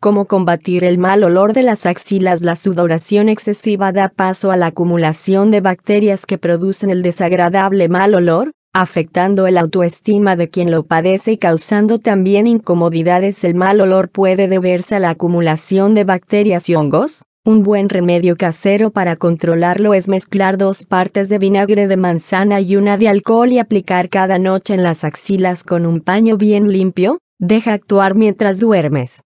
Cómo combatir el mal olor de las axilas. La sudoración excesiva da paso a la acumulación de bacterias que producen el desagradable mal olor, afectando el autoestima de quien lo padece y causando también incomodidades. El mal olor puede deberse a la acumulación de bacterias y hongos. Un buen remedio casero para controlarlo es mezclar dos partes de vinagre de manzana y una de alcohol y aplicar cada noche en las axilas con un paño bien limpio, deja actuar mientras duermes.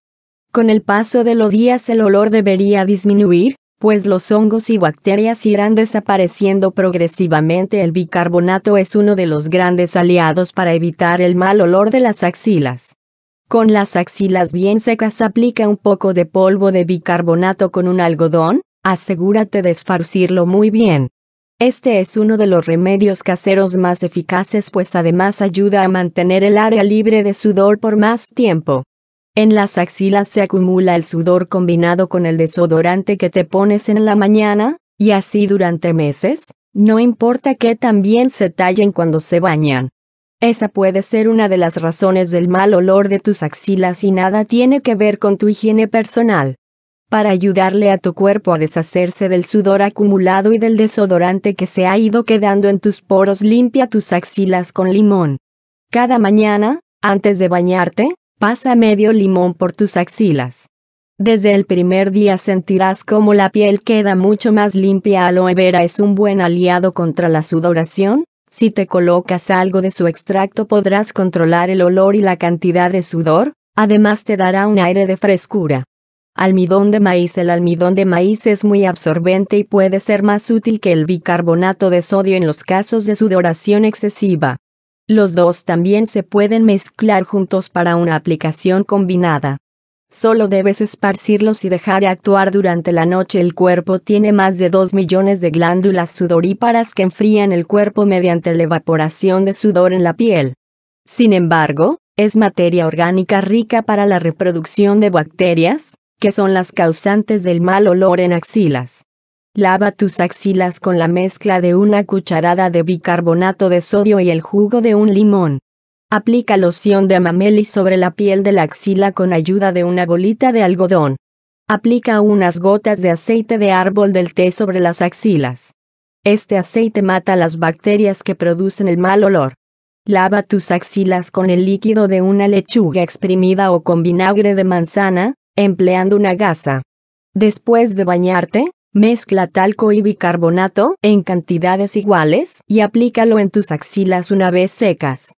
Con el paso de los días el olor debería disminuir, pues los hongos y bacterias irán desapareciendo progresivamente. El bicarbonato es uno de los grandes aliados para evitar el mal olor de las axilas. Con las axilas bien secas aplica un poco de polvo de bicarbonato con un algodón, asegúrate de esparcirlo muy bien. Este es uno de los remedios caseros más eficaces pues además ayuda a mantener el área libre de sudor por más tiempo. En las axilas se acumula el sudor combinado con el desodorante que te pones en la mañana, y así durante meses, no importa que también se tallen cuando se bañan. Esa puede ser una de las razones del mal olor de tus axilas y nada tiene que ver con tu higiene personal. Para ayudarle a tu cuerpo a deshacerse del sudor acumulado y del desodorante que se ha ido quedando en tus poros, limpia tus axilas con limón. Cada mañana, antes de bañarte, Pasa medio limón por tus axilas. Desde el primer día sentirás como la piel queda mucho más limpia. Aloe vera es un buen aliado contra la sudoración. Si te colocas algo de su extracto podrás controlar el olor y la cantidad de sudor, además te dará un aire de frescura. Almidón de maíz El almidón de maíz es muy absorbente y puede ser más útil que el bicarbonato de sodio en los casos de sudoración excesiva. Los dos también se pueden mezclar juntos para una aplicación combinada. Solo debes esparcirlos y dejar actuar durante la noche. El cuerpo tiene más de 2 millones de glándulas sudoríparas que enfrían el cuerpo mediante la evaporación de sudor en la piel. Sin embargo, es materia orgánica rica para la reproducción de bacterias, que son las causantes del mal olor en axilas. Lava tus axilas con la mezcla de una cucharada de bicarbonato de sodio y el jugo de un limón. Aplica loción de amameli sobre la piel de la axila con ayuda de una bolita de algodón. Aplica unas gotas de aceite de árbol del té sobre las axilas. Este aceite mata las bacterias que producen el mal olor. Lava tus axilas con el líquido de una lechuga exprimida o con vinagre de manzana, empleando una gasa. Después de bañarte, Mezcla talco y bicarbonato en cantidades iguales y aplícalo en tus axilas una vez secas.